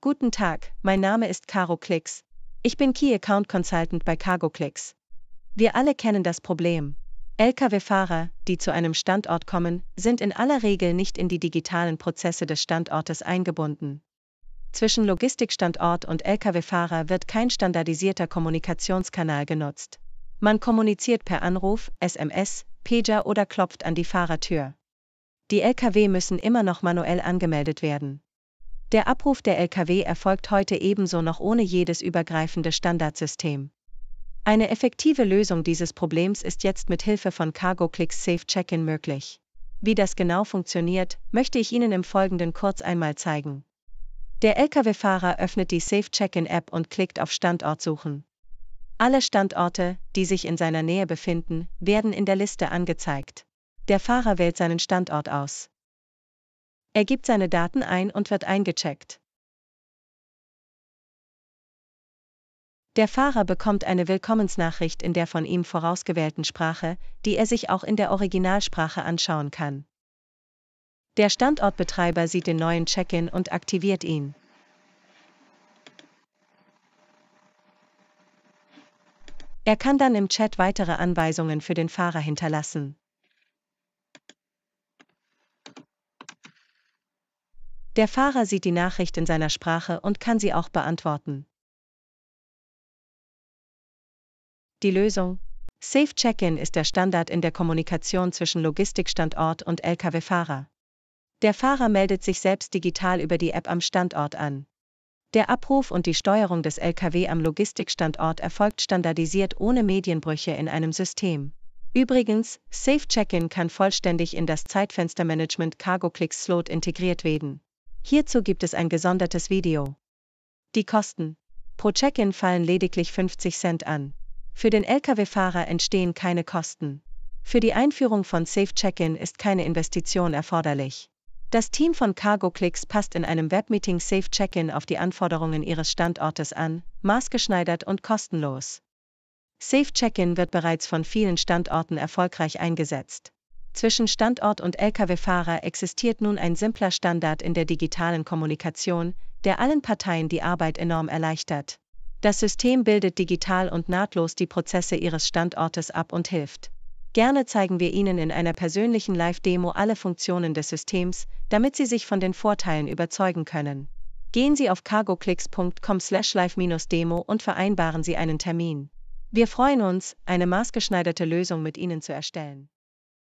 Guten Tag, mein Name ist Caro Klicks. Ich bin Key Account Consultant bei Cargo CargoClicks. Wir alle kennen das Problem. Lkw-Fahrer, die zu einem Standort kommen, sind in aller Regel nicht in die digitalen Prozesse des Standortes eingebunden. Zwischen Logistikstandort und Lkw-Fahrer wird kein standardisierter Kommunikationskanal genutzt. Man kommuniziert per Anruf, SMS, Pager oder klopft an die Fahrertür. Die Lkw müssen immer noch manuell angemeldet werden. Der Abruf der Lkw erfolgt heute ebenso noch ohne jedes übergreifende Standardsystem. Eine effektive Lösung dieses Problems ist jetzt mit Hilfe von Cargo Clicks Safe Check-in möglich. Wie das genau funktioniert, möchte ich Ihnen im Folgenden kurz einmal zeigen. Der Lkw-Fahrer öffnet die Safe Check-in App und klickt auf Standort suchen. Alle Standorte, die sich in seiner Nähe befinden, werden in der Liste angezeigt. Der Fahrer wählt seinen Standort aus. Er gibt seine Daten ein und wird eingecheckt. Der Fahrer bekommt eine Willkommensnachricht in der von ihm vorausgewählten Sprache, die er sich auch in der Originalsprache anschauen kann. Der Standortbetreiber sieht den neuen Check-in und aktiviert ihn. Er kann dann im Chat weitere Anweisungen für den Fahrer hinterlassen. Der Fahrer sieht die Nachricht in seiner Sprache und kann sie auch beantworten. Die Lösung. Safe Check-in ist der Standard in der Kommunikation zwischen Logistikstandort und Lkw-Fahrer. Der Fahrer meldet sich selbst digital über die App am Standort an. Der Abruf und die Steuerung des Lkw am Logistikstandort erfolgt standardisiert ohne Medienbrüche in einem System. Übrigens, Safe Check-in kann vollständig in das Zeitfenstermanagement Cargo Click Slot integriert werden. Hierzu gibt es ein gesondertes Video. Die Kosten. Pro Check-in fallen lediglich 50 Cent an. Für den Lkw-Fahrer entstehen keine Kosten. Für die Einführung von Safe Check-in ist keine Investition erforderlich. Das Team von CargoClicks passt in einem Webmeeting Safe Check-in auf die Anforderungen ihres Standortes an, maßgeschneidert und kostenlos. Safe Check-in wird bereits von vielen Standorten erfolgreich eingesetzt. Zwischen Standort und Lkw-Fahrer existiert nun ein simpler Standard in der digitalen Kommunikation, der allen Parteien die Arbeit enorm erleichtert. Das System bildet digital und nahtlos die Prozesse Ihres Standortes ab und hilft. Gerne zeigen wir Ihnen in einer persönlichen Live-Demo alle Funktionen des Systems, damit Sie sich von den Vorteilen überzeugen können. Gehen Sie auf cargoclicks.com/live-demo und vereinbaren Sie einen Termin. Wir freuen uns, eine maßgeschneiderte Lösung mit Ihnen zu erstellen.